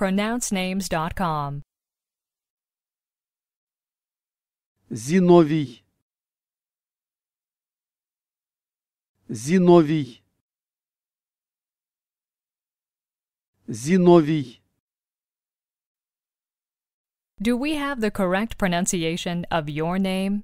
pronouncenames.com. Зиновий Зиновий Зиновий Do we have the correct pronunciation of your name?